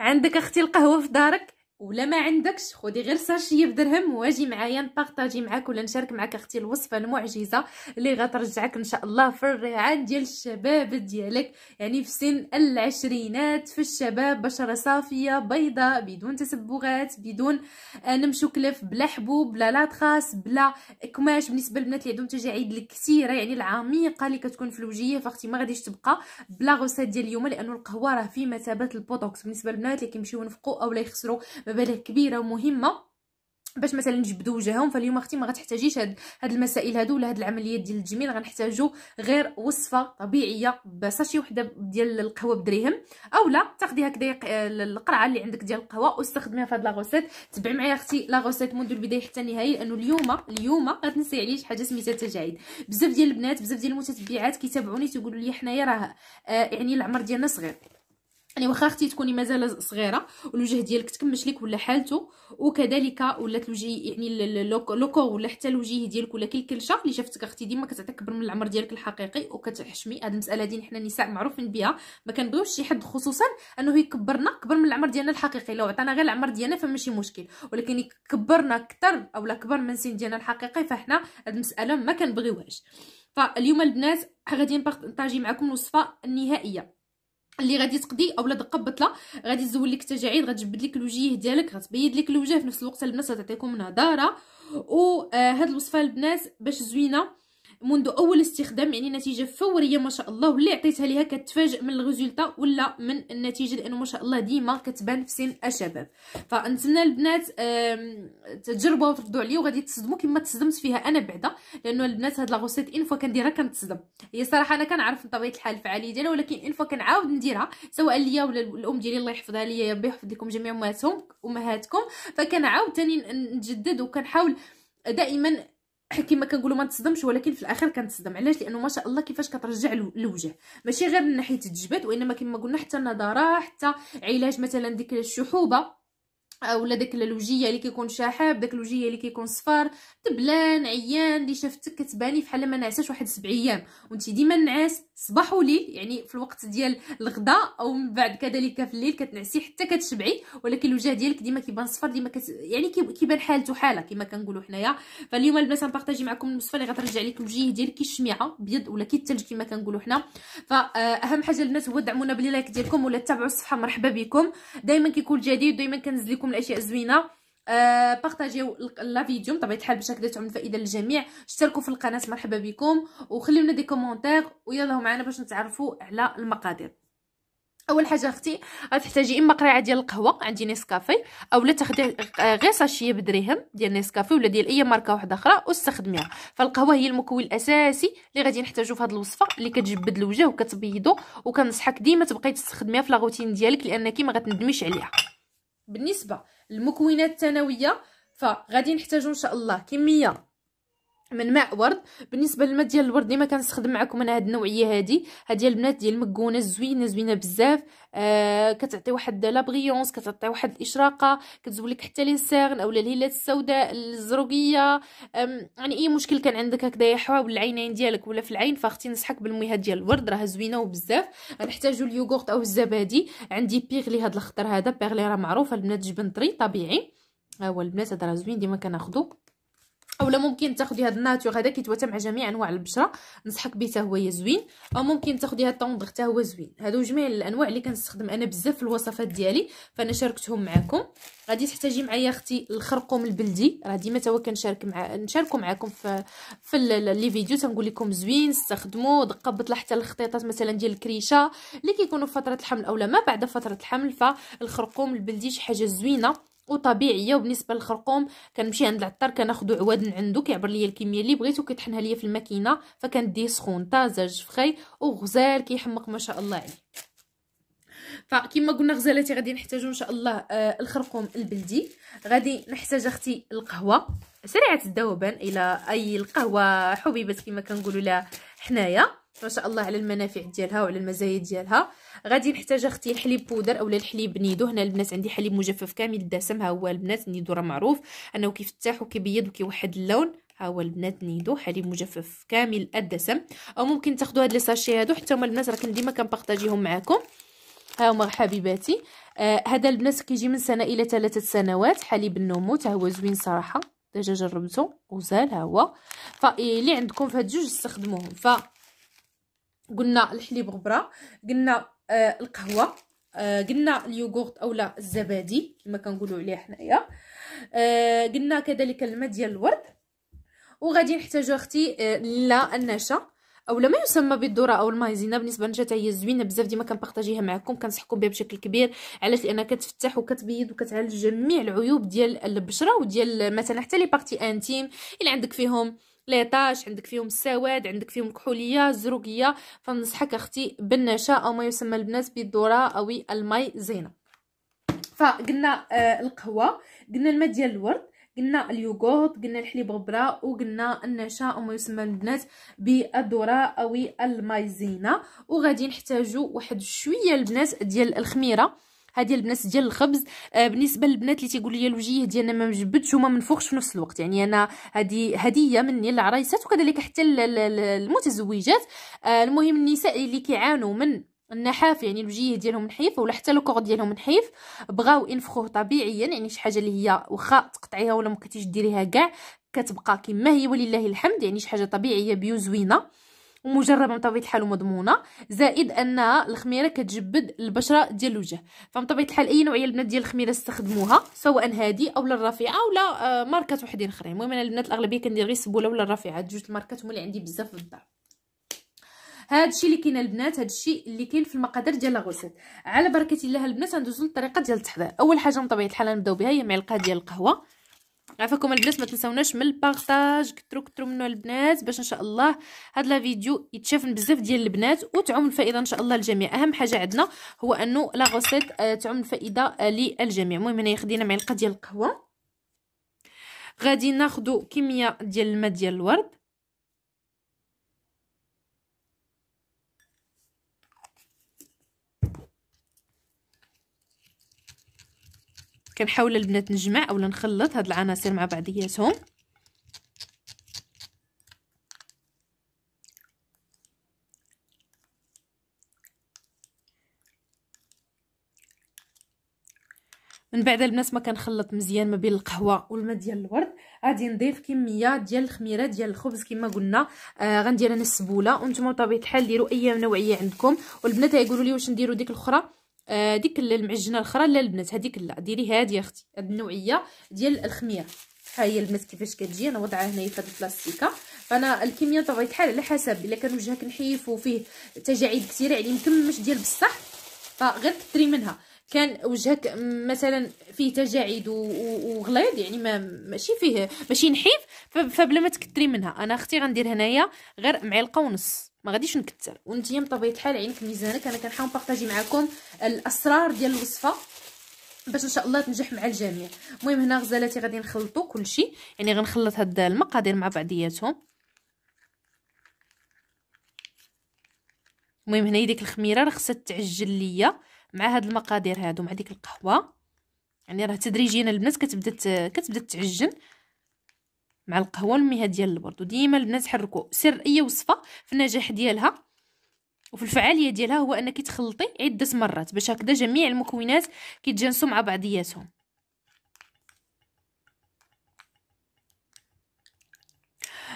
عندك اختي القهوه في دارك ولا ما عندكش خدي غير ساشيه بدرهم واجي معايا نبارطاجي معاك ولا نشارك معاك اختي الوصفه المعجزه اللي غترجعك ان شاء الله في الريعان ديال الشباب ديالك يعني في سن العشرينات في الشباب بشره صافيه بيضاء بدون تسبغات بدون آه، نمشو كلف بلا حبوب بلا لاطخاس بلا كماش بالنسبه للبنات اللي عندهم تجاعيد الكثيره يعني العميقه اللي كتكون في الوجهيه فاختي ما غاديش تبقى بلا غوسات ديال اليوم لانه القهوه راه في مثابه البوتوكس بالنسبه للبنات اللي كيمشيو ينفقوا اولا يخسروا مبالغ كبيره ومهمه باش مثلا نجبدوا وجههم فاليوم اختي ما غتحتاجيش هاد, هاد المسائل هادو ولا هاد العمليات ديال التجميل غنحتاجوا غير وصفه طبيعيه بساشي وحده ديال القهوه بدريهم اولا تاخدي هكذا القرعه اللي عندك ديال القهوه واستخدميها في هاد لاغوسيت تبعي معايا اختي لاغوسيت منذ البدايه حتى النهايه لانه اليوم اليوم غتنسي عليا شي حاجه سميتها التجاعيد بزاف ديال البنات بزاف ديال المتتبعات كيتابعوني تيقولوا لي حنايا راه آه، يعني العمر ديالنا صغير يعني واخا اختي تكوني مازال صغيره والوجه ديالك تكمش لك ولا حالته وكذلك ولات الوجه يعني لوكو ولا حتى الوجه ديالك ولا كل كلشه اللي شفتك اختي ديما كتعطيك كبر من العمر ديالك الحقيقي وكتحشمي هذه المساله هذه حنا النساء معروفين بها ما كنبغيوش شي حد خصوصا انه يكبرنا كبر من العمر ديالنا الحقيقي لو عطانا غير العمر ديالنا فماشي مشكل ولكن يكبرنا اكثر اولا كبر من السن ديالنا الحقيقي فحنا هذه المساله ما كنبغيوهاش فاليوم البنات غادي نبارطاجي معكم الوصفه النهائيه اللي غادي تقضي اولا دقه بطله غادي تزول لك التجاعيد غتجبد لك الوجيه ديالك غتبيض لك الوجه في نفس الوقت البنات غتعطيكم نضاره وهاد آه، الوصفه البنات باش زوينه منذ اول استخدام يعني نتيجه فوريه ما شاء الله واللي عطيتها ليها كتفاجئ من الريزولتا ولا من النتيجه لانه ما شاء الله ديما كتبان في سن الشباب فنتمنى البنات تجربوها وتردوا عليا وغادي تصدموا كما تصدمت فيها انا بعدا لانه البنات هاد لا غوسيت ان فوا كنديرها كنتصدم هي صراحه انا كنعرف بطبيعه طبيعه الحال الفعاليه ديالها ولكن ان فوا كنعاود نديرها سواء ليا ولا الام ديالي الله يحفظها ليا ربي يحفظ لكم جميع امهاتهم امهاتكم فكنعاود ثاني نجدد وكنحاول دائما كما كنقولوا ما تصدمش ولكن في الاخر كنتصدم علاش لانه ما شاء الله كيفاش كترجع الوجه ماشي غير من ناحيه الجبد وانما كما قلنا حتى النضاره حتى علاج مثلا ديك الشحوبه اولا داك الوجيه اللي كيكون شحاب داك الوجيه اللي كيكون صفار تبلان عيان اللي شافتك كتباني فحال ما نعساش واحد سبع ايام وانت ديما نعاس صباح وليل يعني في الوقت ديال الغداء او من بعد كذلك في الليل كتنعسي حتى كتشبعي ولكن الوجه ديالك ديما كيبان صفر ديما كت... يعني كيبان حالته حاله كما كنقولوا حنايا فاليوم البنات غنبارطاجي معكم الوصفه اللي غترجع لك الوجه ديالك كيشمعه بيض ولا كيتلج كما كنقولوا حنا فاهم حاجه البنات هو دعمونا باللايك ديالكم ولا تابعوا الصفحه مرحبا بكم دائما كيكون جديد دائما كنزل لكم الاشياء الزوينه آه بارطاجيو لا فيديو بطبيعه الحال باش هكذا تعمل فائده للجميع اشتركوا في القناه مرحبا بكم وخليو لنا دي كومونتير ويلا معنا باش نتعرفوا على المقادير اول حاجه اختي غتحتاجي اما قريعه ديال القهوه عندي نيسكافي اولا تاخدي آه، غير ساشيه بدريهم ديال نيسكافي ولا ديال اي ماركه واحده اخرى واستخدميها فالقهوه هي المكون الاساسي اللي غادي نحتاجو في هذه الوصفه اللي كتجبد الوجه وكتبيضو وكنصحك ديما تبقاي تستخدميها في لاغوتين ديالك لان كي ما غتندميش عليها بالنسبه المكونات الثانويه فغادي نحتاجو ان شاء الله كميه من ماء ورد بالنسبه للماء ديال الورد ديما كنستخدم معكم انا هاد النوعيه هادي هادي البنات ديال المكونه زوينه زوينه بزاف آه كتعطي واحد لا بريونس كتعطي واحد الاشراقه كتزول لك حتى لي سيرن اولا الهلات السوداء الزروقيه يعني اي مشكل كان عندك هكذا حول العينين ديالك ولا في العين فاختي نصحك هاد ديال الورد راه زوينه وبزاف غنحتاجو اليوغورت او الزبادي عندي بيغلي هاد الخضر هذا بيغلي راه معروف البنات جبن طري طبيعي ها آه، هو البنات هذا راه زوين ديما كناخذوه اولا ممكن تاخدي هاد الناتور هذا كيتواتى مع جميع انواع البشره نصحك به حتى هو زوين او ممكن تاخدي هاد الطوندغ حتى هو زوين هادو جميع الانواع اللي كنستخدم انا بزاف في الوصفات ديالي فانا شاركتهم معكم غادي تحتاجي معايا اختي الخرقوم البلدي راه ديما تا هو كنشارك مع نشاركو معكم في في لي فيديو تنقول لكم زوين استخدموه دقه بطل حتى الخطيطات مثلا ديال الكريشه اللي كيكونوا في فتره الحمل اولا ما بعد فتره الحمل فالخرقوم البلدي شي حاجه زوينه وطبيعيه وبالنسبه للخرقوم كنمشي عند العطار كناخذ عواد من عنده كيعبر ليا الكميه اللي بغيت وكيطحنها ليا في الماكينه فكنديه سخون طازج فخي وغزال كيحمق ما شاء الله عليه فكما قلنا غزالاتي غادي نحتاجو ان شاء الله آه الخرقوم البلدي غادي نحتاج اختي القهوه سريعه الذوبان الى اي القهوه حبيبات كما كنقولوا لها حنايا ما شاء الله على المنافع ديالها وعلى المزايا ديالها غادي نحتاج اختي الحليب بودر اولا الحليب نيدو هنا البنات عندي حليب مجفف كامل الدسم ها هو البنات نيدو راه معروف انه كيفتح وكيبيض وكيوحد اللون ها هو البنات نيدو حليب مجفف كامل الدسم او ممكن تاخذوا هاد لي ساشي هادو حتى هما البنات راه ديما كنبارطاجيهم معاكم ها هما حبيباتي آه البنات كيجي من سنه الى ثلاثة سنوات حليب النموت ها هو زوين صراحه ديجا جربته وزال ها هو فاللي إيه، عندكم فهاد جوج استخدموهم ف قلنا الحليب غبره قلنا آه القهوه آه قلنا اليوغورت اولا الزبادي كما كنقولوا عليه حنايا آه قلنا كذلك الماء ديال الورد وغادي نحتاجو اختي آه لا النشا اولا ما يسمى بالذره او المايزينا بالنسبه للنشا هي زوينه بزاف ديما كنبارطاجيها معكم كنصحكم بها بشكل كبير علاش لانها كتفتح وكتبيض وكتعالج جميع العيوب ديال البشره وديال مثلا حتى لي بارتي انتيم اللي عندك فيهم ليطاج عندك فيهم السواد عندك فيهم كحوليه زروقيه فننصحك اختي بالنشا او ما يسمى البنات بالذره او المي زينه فقلنا آه القهوه قلنا الماء ديال الورد قلنا اليوغورت قلنا الحليب غبره وقلنا النشا او ما يسمى البنات بالذره او المايزينا وغادي نحتاجو واحد شويه البنات ديال الخميره هذه البنات ديال الخبز آه بالنسبه للبنات اللي تيقول لي الوجيه ديالنا ما مجبدش وما منفوخش في نفس الوقت يعني انا هذه هديه مني للعرايسات وكذلك حتى المتزوجات آه المهم النساء اللي كيعانوا من النحاف يعني الوجيه ديالهم نحيف ولا حتى الكور ديالهم نحيف بغاو ينفخوه طبيعيا يعني شي حاجه اللي هي واخا تقطعيها ولا ما كتيش ديريها كاع كتبقى كما هي ولله الحمد يعني شي حاجه طبيعيه بيو زوينه ومجربه من طبيعه الحال ومضمونه زائد انها الخميره كتجبد البشره ديال الوجه فمن طبيعه الحال اي نوعيه البنات ديال الخميره استخدموها سواء هذه اولا الرافعه ولا آه، ماركات وحدين اخرين المهم انا البنات الاغلبيه كندير غير السبوله ولا الرافعه هاد جوج الماركات هما اللي عندي بزاف في الدار هذا الشيء اللي كاين البنات هذا الشيء اللي كاين في المقادير ديال لاغوسيت على بركه الله البنات غندوزو للطريقه ديال التحضير اول حاجه من طبيعه الحال نبداو بها هي معلقه ديال القهوه عافاكم البنات ما تنساوناش من البارطاج كترو كترو منو البنات باش ان شاء الله هاد لا فيديو يتشاف بزاف ديال البنات وتعم الفائده ان شاء الله للجميع اهم حاجه عندنا هو انه لا غوسيت آه، تعم الفائده للجميع المهم هنايا خدينا معلقه ديال القهوه غادي ناخذ كميه ديال الماء ديال الورد كنحاول البنات نجمع اولا نخلط هاد العناصر مع بعضياتهم من بعد البنات ما كنخلط مزيان ما بين القهوه والماء ديال الورد غادي نضيف كميه ديال الخميره ديال الخبز كما قلنا آه غندير انا السبوله وانتم بطبيعه الحال ديروا اي نوعيه عندكم والبنات يقولوا لي واش نديروا ديك الاخرى آه ديك المعجنه الاخرى لا البنات هذيك لا ديري هذه يا اختي هذه النوعيه ديال الخميره ها هي البنات كيفاش كتجي انا وضعها هنايا في هذه البلاستيكه فانا الكميه طبعا الحال على حسب الا كان وجهك نحيف وفيه تجاعيد كثيره يعني مكمش ديال بصح فغير كثري منها كان وجهك مثلا فيه تجاعيد وغليظ يعني ما ماشي فيه ماشي نحيف فبلا ما تكثري منها انا اختي غندير هنايا غير معلقه ونص ما غاديش نكثر وانتيا بطبيعه الحال عينك ميزانك انا كنحاول نبارطاجي معكم الاسرار ديال الوصفه باش ان شاء الله تنجح مع الجميع المهم هنا غزالاتي غادي نخلطو كلشي يعني غنخلط هاد المقادير مع بعضياتهم المهم هنا ديك الخميره راه خصها تعجل ليا مع هاد المقادير هادو مع ديك القهوه يعني راه تدريجيا البنات كتبدا كتبدا تعجن مع القهوه والميه ديال البرد وديما البنات حركوا سر اي وصفه في النجاح ديالها وفي الفعاليه ديالها هو انك تخلطي عده مرات باش هكذا جميع المكونات كيتجانسوا مع بعضياتهم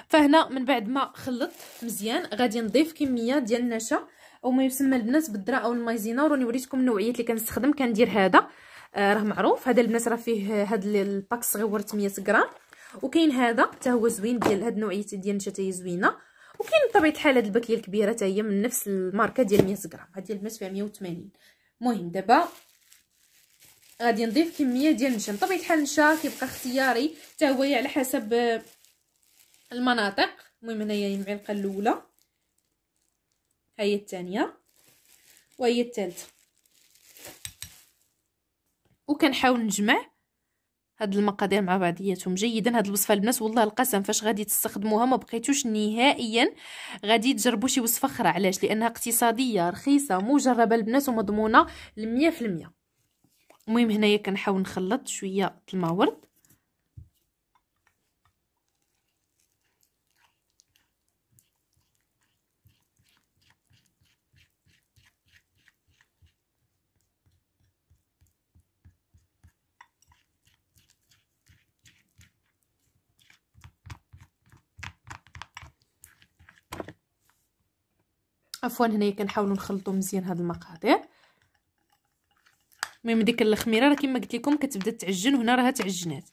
فهنا من بعد ما خلطت مزيان غادي نضيف كميه ديال النشا او ما يسمى البنات بالدراء او المايزينا راني وريتكم النوعيات اللي كنستخدم كندير هذا آه راه معروف هذا البنات راه فيه هذا الباك صغيور 8 غرام وكاين هذا حتى هو زوين ديال هذه النوعيه ديال النشا هي زوينه وكاين بطبيعه الحال هذه الباكيه الكبيره حتى هي من نفس الماركه ديال 100 غرام هذه البنات فيها 180 المهم دابا غادي نضيف كميه ديال النشا بطبيعه الحال النشا كيبقى اختياري حتى هو على حسب آه، المناطق المهم هنايا المعلقه الاولى هي الثانيه وهي الثالثه وكنحاول نجمع هاد المقادير مع بعضياتهم جيدا هاد الوصفه البنات والله القسم فاش غادي تستخدموها ما بقيتوش نهائيا غادي تجربوا شي وصفه اخرى علاش لانها اقتصاديه رخيصه مجربه البنات ومضمونه ل 100% المهم هنايا كنحاول نخلط شويه الماء ورد عفوا هنايا كنحاولوا نخلطوا مزيان هاد المقاطع المهم ديك الخميره راه كما قلت لكم كتبدا تعجن وهنا راها تعجنات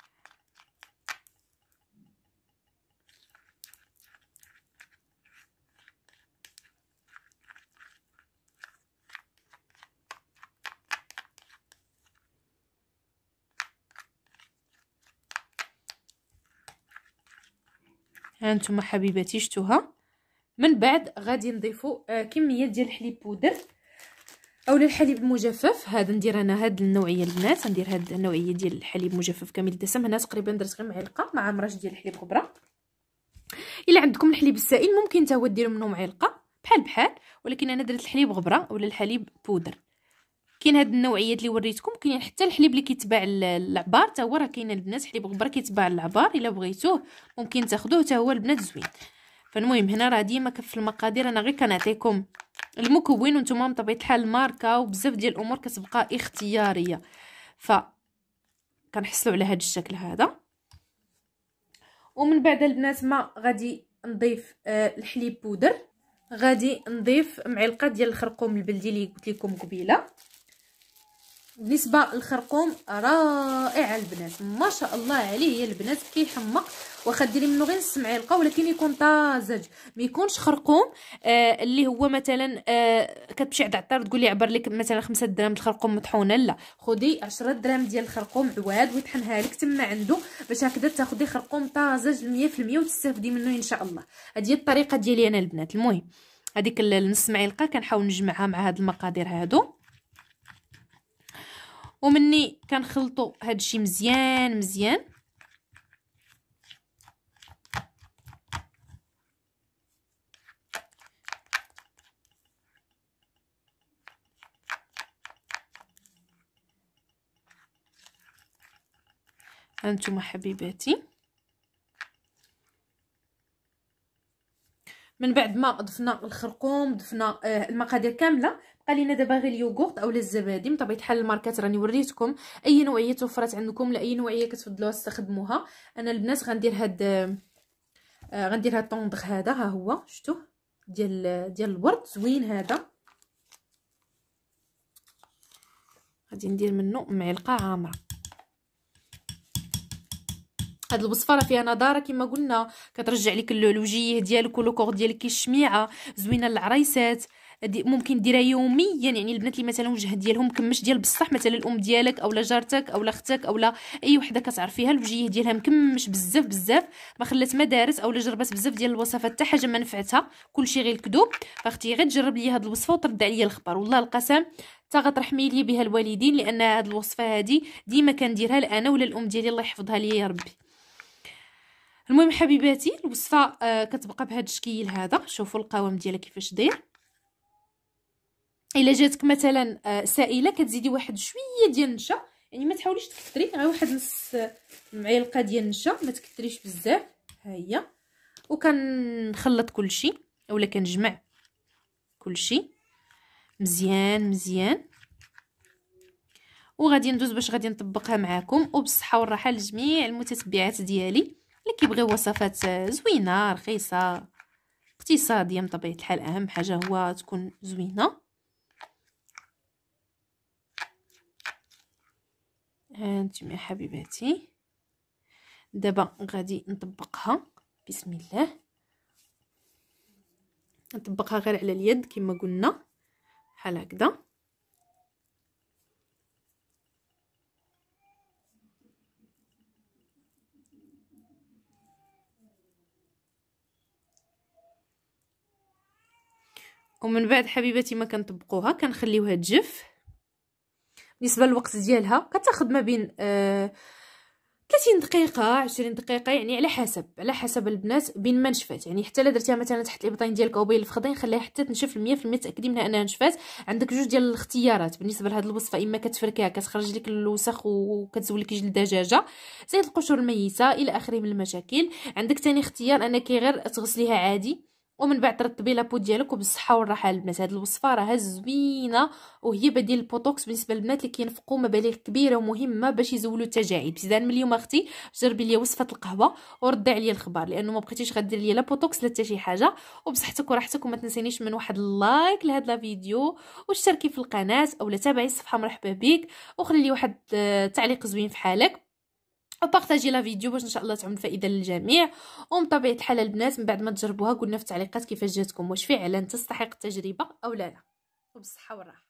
هانتوما حبيباتي شتوها من بعد غادي نضيفوا آه، كميه ديال الحليب بودر اولا الحليب المجفف هذا ندير انا هاد النوعيه البنات ندير هاد النوعيه ديال الحليب مجفف كامل الدسم هنا تقريبا درت غير معلقه مع مرش ديال الحليب خبره الا عندكم الحليب السائل ممكن حتى هو ديروا منه معلقه بحال بحال ولكن انا درت الحليب غبره ولا الحليب بودر كاين هاد النوعيات اللي وريتكم كاين حتى الحليب اللي كيتباع العبار حتى هو راه كاين البنات حليب غبره كيتباع العبار الا بغيتوه ممكن تاخذوه حتى هو البنات زوين فالمهم هنا راه ديما كف المقادير انا غير كنعطيكم المكون وانتم بطبيعه الحال الماركه وبزاف ديال الامور كتبقى اختياريه ف كنحصلوا على هذا الشكل هذا ومن بعد البنات ما غادي نضيف آه الحليب بودر غادي نضيف معلقه ديال الخرقوم البلدي اللي قلت لكم قبيله بالنسبه للخرقوم رائع البنات ما شاء الله عليه يا البنات كيحمق واخا ديري منه غير نص معلقه ولكن يكون طازج ما يكونش خرقوم آه اللي هو مثلا آه كتمشي عند العطار تقول لي عبر لك مثلا 5 درهم الخرقوم مطحونه لا خدي 10 درهم ديال الخرقوم عواد ويطحنها لك تما عنده باش هكذا تاخدي خرقوم طازج 100% وتستافدي منه ان شاء الله هذه الطريقه ديالي انا البنات المهم هذيك النص معلقه كنحاول نجمعها مع هاد المقادير هادو ومني كنخلطوا هادشي مزيان مزيان هانتوما حبيباتي من بعد ما ضفنا الخرقوم ضفنا آه، المقادير كامله بقى لينا دابا غير اليوغورت اولا الزبادي بطبيعه الحال الماركات راني وريتكم اي نوعيه توفرات عندكم لاي اي نوعيه كتفضلوها استخدموها انا البنات غندير هاد آه غندير هاد الطوندغ هذا ها هو شفتوه ديال ديال الورد زوين هذا غادي ندير منه معلقه عامره هاد البصفره فيها نضاره كما قلنا كترجع لك الوجيه ديالك والكور ديالك الشميعه زوينه للعريسات دي ممكن ديرها يوميا يعني البنات اللي مثلا وجه ديالهم مكمش ديال بصح مثلا الام ديالك اولا جارتك اولا اختك اولا اي وحده كتعرفيها الوجيه ديالها مكمش بزاف بزاف ما خلات ما دارت اولا جربات بزاف ديال الوصفات حتى حاجه ما نفعتها كلشي غير الكذوب فاختي غير تجرب لي هاد الوصفه وترد عليا الخبر والله القسم حتى غترحمي لي بها الوالدين لان هاد الوصفه هادي ديما كنديرها انا ولا الام ديالي الله يحفظها لي يا ربي المهم حبيباتي الوصفه آه كتبقى بهذا الشكل هذا شوفوا القوام ديالها كيفاش داير الا جاتك مثلا آه سائله كتزيدي واحد شويه ديال النشا يعني ما تحاوليش تكثري غير واحد نص معلقه ديال النشا ما تكثريش بزاف ها هي وكنخلط كلشي اولا كنجمع كلشي مزيان مزيان وغادي ندوز باش غادي نطبقها معاكم وبالصحه والراحه لجميع المتتبعات ديالي اللي كيبغي وصفات زوينه رخيصه اقتصاديه من طبيعه الحال اهم حاجه هو تكون زوينه هانتم يا حبيباتي دابا غادي نطبقها بسم الله نطبقها غير على اليد كما قلنا بحال هكذا ومن بعد حبيباتي ما كنطبقوها كنخليوها تجف بالنسبه للوقت ديالها كتاخذ ما بين آه 30 دقيقه 20 دقيقه يعني على حسب على حسب البنات بين ما نشفات يعني حتى الا درتيها مثلا تحت الابطين ديالك او بين الفخذين خليها حتى تنشف 100% تاكدي منها انها نشفات عندك جوج ديال الاختيارات بالنسبه لهاد الوصفه اما كتفركها كتخرج لك الوسخ وكتزول لك جلد دجاجه زيد القشور الميته الى اخره من المشاكل عندك ثاني اختيار انك غير تغسليها عادي ومن بعد ترطبي لابو ديالك وبالصحه والراحه البنات هاد الوصفه راه زوينه وهي بديل البوتوكس بالنسبه للبنات اللي كينفقوا مبالغ كبيره ومهمه باش يزولوا التجاعيد اذا من اليوم اختي جربي لي وصفه القهوه وردي عليا الخبر لانه ما بقيتيش غدير لي لا بوتوكس لا حتى شي حاجه وبصحتك وراحتك وما تنسينيش من واحد اللايك لهاد الفيديو واشتركي في القناه اولا تابعي الصفحه مرحبا بك وخلي واحد التعليق آه، زوين في حالك وبارطاجي لا فيديو باش ان شاء الله تعمل فائده للجميع ومن طبيعه الحال البنات من بعد ما تجربوها قلنا في التعليقات كيفاش جاتكم واش فعلا تستحق التجربه او لا لا وبالصحه والراحه